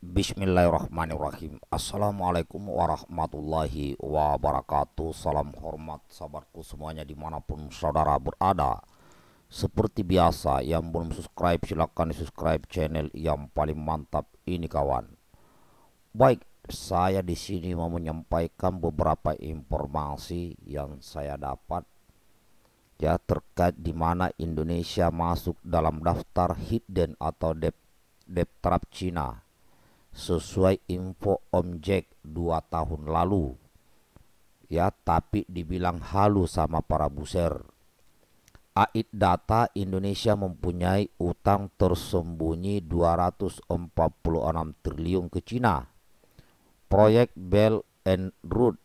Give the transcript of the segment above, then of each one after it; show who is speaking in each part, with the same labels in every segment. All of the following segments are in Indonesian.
Speaker 1: Bismillahirrahmanirrahim Assalamualaikum warahmatullahi wabarakatuh Salam hormat sahabatku semuanya dimanapun saudara berada Seperti biasa yang belum subscribe silahkan subscribe channel yang paling mantap ini kawan Baik saya di sini mau menyampaikan beberapa informasi yang saya dapat ya terkait di mana Indonesia masuk dalam daftar hidden atau debt, debt trap Cina sesuai info Om Jack dua tahun lalu ya tapi dibilang halus sama para buser. Ait data Indonesia mempunyai utang tersembunyi 246 triliun ke Cina. Proyek Belt and Road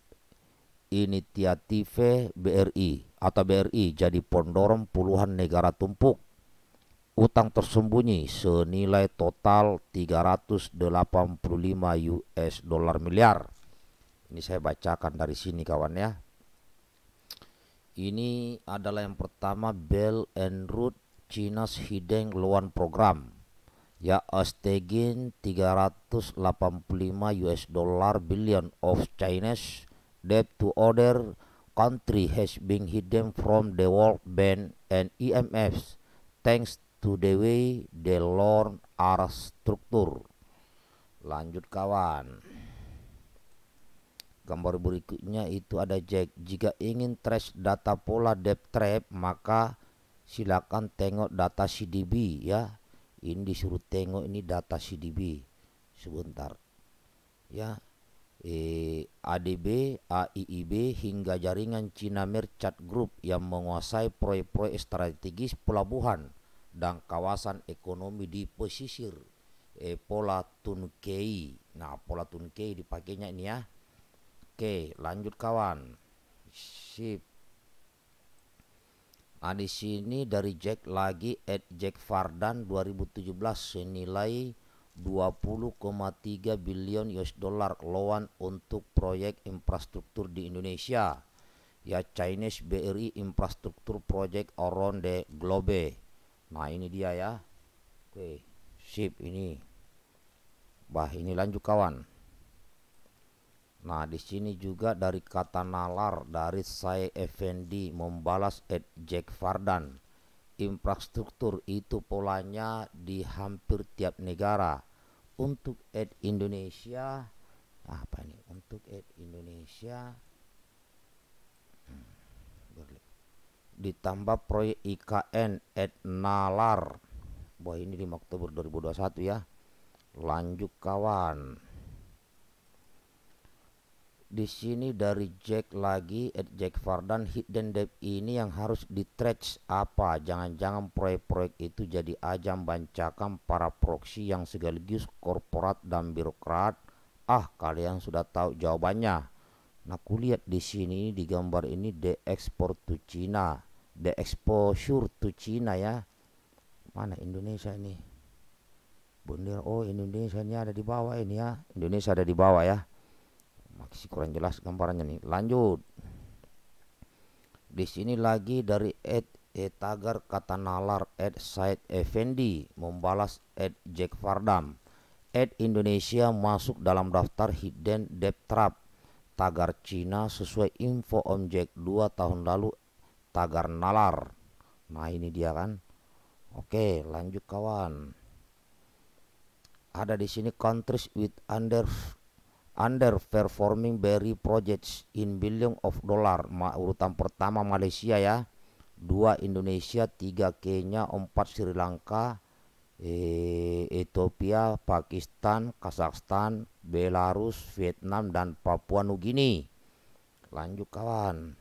Speaker 1: Initiative BRI atau BRI jadi pendorong puluhan negara tumpuk utang tersembunyi senilai total 385 US dollar miliar. Ini saya bacakan dari sini kawan ya. Ini adalah yang pertama Bell and Root China's Hidden Loan Program. Ya Astegin 385 US dollar billion of Chinese debt to other country has been hidden from the World Bank and IMF e thanks to the way the Lord are structure lanjut kawan gambar berikutnya itu ada Jack jika ingin trace data pola depth trap maka silakan tengok data CDB ya ini disuruh tengok ini data CDB sebentar ya eh, ADB, AIIB hingga jaringan Cina Merchant Group yang menguasai proyek-proyek strategis pelabuhan dan kawasan ekonomi di pesisir eh, pola tunkei. Nah, pola tunkei dipakainya ini ya. Oke, lanjut kawan. Sip. Nah, di sini dari Jack lagi at Jack Fardan 2017 senilai 20,3 billion US dollar loan untuk proyek infrastruktur di Indonesia ya Chinese BRI infrastruktur project around the globe Nah ini dia ya. Oke, sip ini. Bah ini lanjut kawan. Nah di sini juga dari kata nalar dari saya Effendi membalas at Jack Fardan Infrastruktur itu polanya di hampir tiap negara. Untuk at Indonesia apa ini? Untuk at Indonesia hmm, ditambah proyek IKN at Nalar. Wah ini 5 Oktober 2021 ya. Lanjut kawan. Di sini dari Jack lagi at Jack Fardan hidden debt ini yang harus di -trace. apa? Jangan-jangan proyek-proyek itu jadi ajang bancakan para proksi yang segaligus korporat dan birokrat. Ah, kalian sudah tahu jawabannya. Nah, aku di sini di gambar ini the export to China, the exposure to China ya. Mana Indonesia ini? Bendera oh Indonesia ini ada di bawah ini ya. Indonesia ada di bawah ya. Masih kurang jelas gambarannya nih. Lanjut. Di sini lagi dari Ed Etagar kata Nalar Ed Said Effendi membalas Ed Jack Fardam. Ed Indonesia masuk dalam daftar hidden debt trap tagar Cina sesuai info Om Jack 2 tahun lalu tagar nalar. Nah, ini dia kan. Oke, lanjut kawan. Ada di sini countries with under underperforming berry projects in billion of dollar. Ma, urutan pertama Malaysia ya. dua Indonesia, tiga Kenya, empat Sri Lanka, eh, Ethiopia, Pakistan, Kazakhstan, Belarus, Vietnam dan Papua Nugini. Lanjut kawan.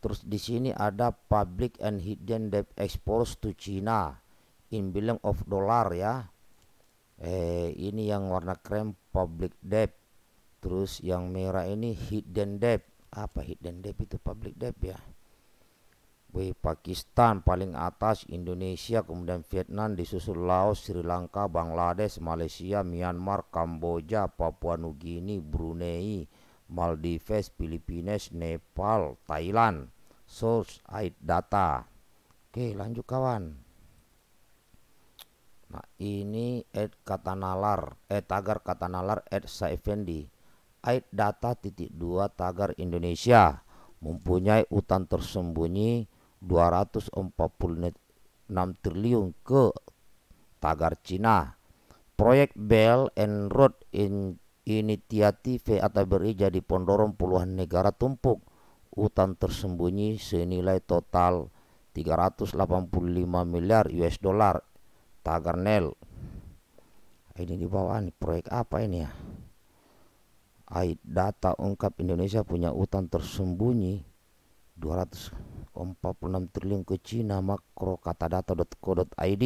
Speaker 1: Terus di sini ada public and hidden debt exports to China in billion of dollar ya. Eh ini yang warna krem public debt. Terus yang merah ini hidden debt. Apa hidden debt itu public debt ya? Wih, Pakistan paling atas, Indonesia, kemudian Vietnam, disusul Laos, Sri Lanka, Bangladesh, Malaysia, Myanmar, Kamboja, Papua Nugini, Brunei, Maldives, Filipines, Nepal, Thailand. Source ID data. Oke, lanjut kawan. Nah, ini Ed kata nalar, eh tagar kata nalar Ed Saifendi. ID data titik dua tagar Indonesia mempunyai utang tersembunyi 246 triliun ke tagar Cina. Proyek Belt and Road in Initiative atau BRI jadi pendorong puluhan negara tumpuk utang tersembunyi senilai total 385 miliar US dollar tagar Nel. Ini di bawah nih proyek apa ini ya? AI data ungkap Indonesia punya utang tersembunyi 200 46 triliun ke Cina makro kata data.co.id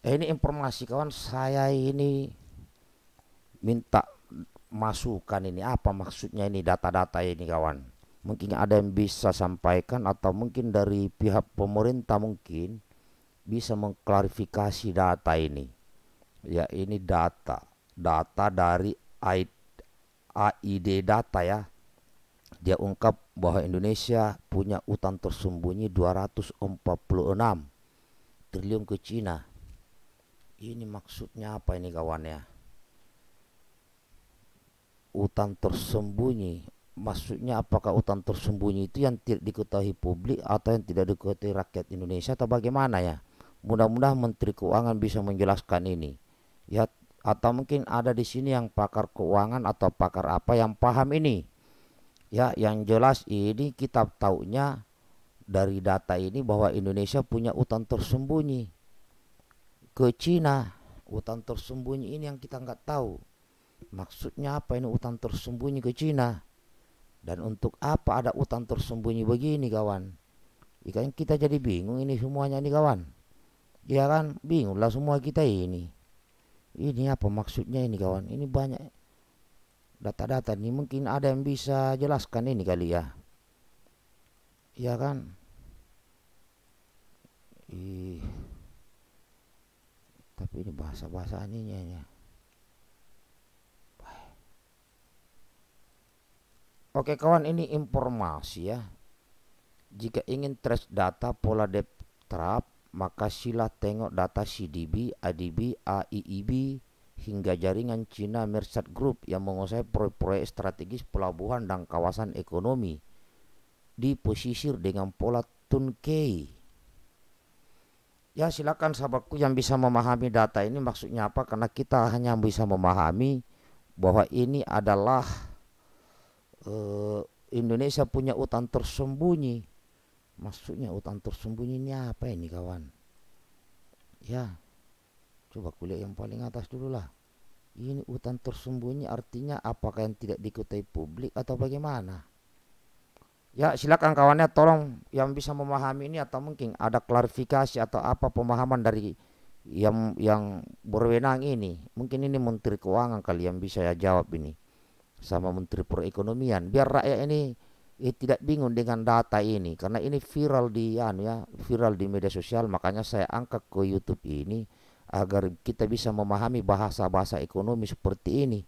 Speaker 1: eh, ini informasi kawan saya ini minta masukan ini apa maksudnya ini data-data ini kawan mungkin ada yang bisa sampaikan atau mungkin dari pihak pemerintah mungkin bisa mengklarifikasi data ini ya ini data data dari AID data ya dia ungkap bahwa Indonesia punya utang tersembunyi 246 triliun ke Cina. Ini maksudnya apa ini kawan ya? Utang tersembunyi. Maksudnya apakah utang tersembunyi itu yang tidak diketahui publik atau yang tidak diketahui rakyat Indonesia atau bagaimana ya? Mudah-mudahan Menteri Keuangan bisa menjelaskan ini. Ya, atau mungkin ada di sini yang pakar keuangan atau pakar apa yang paham ini. Ya, yang jelas ini kita taunya dari data ini bahwa Indonesia punya utang tersembunyi ke Cina. Utang tersembunyi ini yang kita nggak tahu. Maksudnya apa ini utang tersembunyi ke Cina? Dan untuk apa ada utang tersembunyi begini kawan? Ikan ya kita jadi bingung ini semuanya nih kawan. Ya kan bingung semua kita ini. Ini apa maksudnya ini kawan? Ini banyak data-data nih mungkin ada yang bisa jelaskan ini kali ya ya kan Ih. tapi ini bahasa-bahasa aninya ya Oke kawan ini informasi ya Jika ingin trace data pola depth trap Maka sila tengok data CDB, ADB, AIIB, hingga jaringan Cina Merchant Group yang menguasai proyek-proyek strategis pelabuhan dan kawasan ekonomi di pesisir dengan pola Tunkei. Ya silakan sahabatku yang bisa memahami data ini maksudnya apa karena kita hanya bisa memahami bahwa ini adalah uh, Indonesia punya utang tersembunyi. Maksudnya utang tersembunyi ini apa ini kawan? Ya. Coba kuliah yang paling atas dulu lah. Ini hutan tersembunyi artinya apakah yang tidak diketahui publik atau bagaimana? Ya silakan kawannya tolong yang bisa memahami ini atau mungkin ada klarifikasi atau apa pemahaman dari yang yang berwenang ini. Mungkin ini Menteri Keuangan kali yang bisa ya jawab ini sama Menteri Perekonomian biar rakyat ini eh, tidak bingung dengan data ini karena ini viral di anu ya viral di media sosial makanya saya angkat ke YouTube ini agar kita bisa memahami bahasa-bahasa ekonomi seperti ini.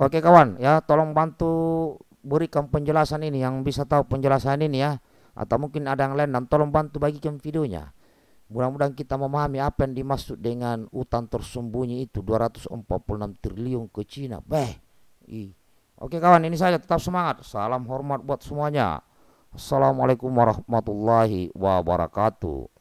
Speaker 1: Oke kawan, ya tolong bantu berikan penjelasan ini yang bisa tahu penjelasan ini ya atau mungkin ada yang lain dan tolong bantu bagikan videonya. Mudah-mudahan kita memahami apa yang dimaksud dengan utang tersembunyi itu 246 triliun ke Cina. Beh. i. Oke kawan, ini saja tetap semangat. Salam hormat buat semuanya. Assalamualaikum warahmatullahi wabarakatuh.